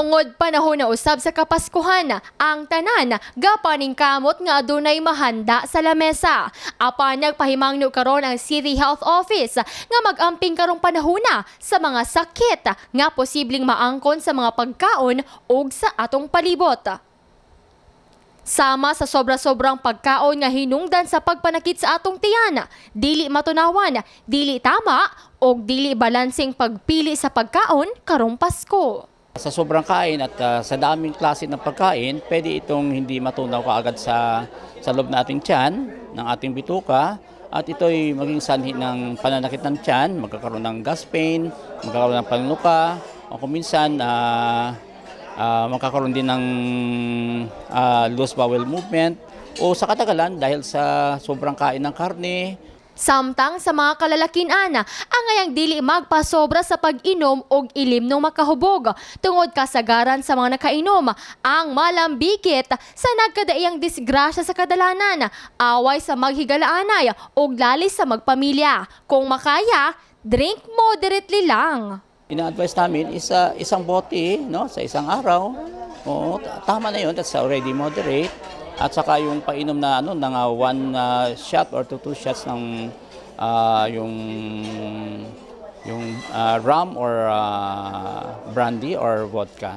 Tungod panahon na usab sa Kapaskuhan, ang tanan gapaning kamot nga adunay mahanda sa lamesa. Apan nagpahimang no karon ang City Health Office nga mag-amping karong panahona sa mga sakit nga posibleng maangkon sa mga pagkaon ug sa atong palibot. Sama sa sobra-sobrang pagkaon nga hinungdan sa pagpanakit sa atong tiyana, dili matunawan, dili tama, o dili balansing pagpili sa pagkaon karong Pasko. Sa sobrang kain at uh, sa daming klase ng pagkain, pwede itong hindi matunaw kaagad sa, sa loob nating tiyan, ng ating bituka, at ito'y maging sanhi ng pananakit ng tiyan, magkakaroon ng gas pain, magkakaroon ng panunuka, o kung minsan uh, uh, magkakaroon din ng uh, loose bowel movement, o sa katagalan dahil sa sobrang kain ng karne, Samtang sa mga kalalakinana, ang ngayang dili magpasobra sa pag-inom o ilim ng makahubog. Tungod kasagaran sa mga nakainom, ang malambikit sa nagkadaiyang disgrasya sa kadalanan, away sa maghigalaanay o lalis sa magpamilya. Kung makaya, drink moderately lang. Ina-advise namin isa isang bote no sa isang araw. Oo, tama na 'yon, that's already moderate. At saka yung painom na ano ng uh, one uh, shot or two, two shots ng uh, yung yung uh, rum or uh, brandy or vodka.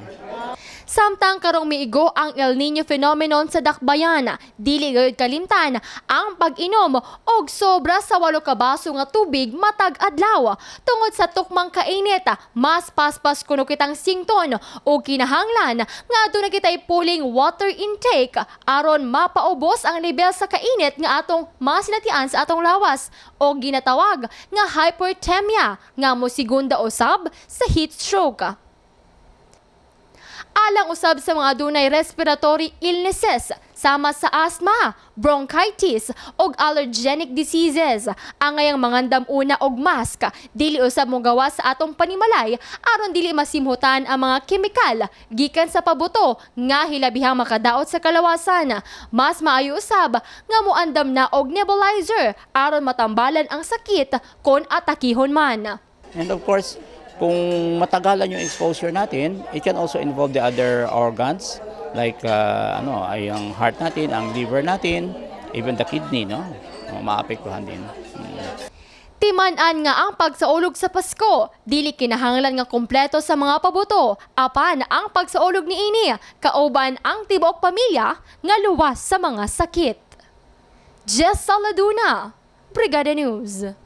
Samtang karong miigo ang El Nino phenomenon sa dakbayan, dili gayud kalimtan ang pag-inom og sobra sa walo ka baso nga tubig matag adlaw. Tungod sa tukmang kainit, mas paspas kuno kitang sington o kinahanglan nga aduna kitay ipuling water intake aron mapaubos ang level sa kainit nga atong masinatian sa atong lawas o ginatawag nga hyperthermia nga mosigunda usab sa heat stroke. Alang usab sa mga dunay respiratory illnesses sama sa asthma, bronchitis ug allergenic diseases. Ang ngayang mangandam una og mask dili usab mo gawa sa atong panimalay aron dili masimhutan ang mga kemikal gikan sa pabuto nga hilabihang makadaot sa kalawasan. Mas maayo usab nga moandam na og nebulizer aron matambalan ang sakit kon atakihon man. And of course, kung matagalan yung exposure natin, it can also involve the other organs like uh, ano, ay ang heart natin, ang liver natin, even the kidney, no? Oh, maapektuhan din. Hmm. Timanan nga ang pagsaulog sa Pasko, dili kinahanglan nga kompleto sa mga pabuto, apan ang pagsaulog ni ini, kauban ang tibok pamilya nga luwas sa mga sakit. Jess Saladuna, Brigada News.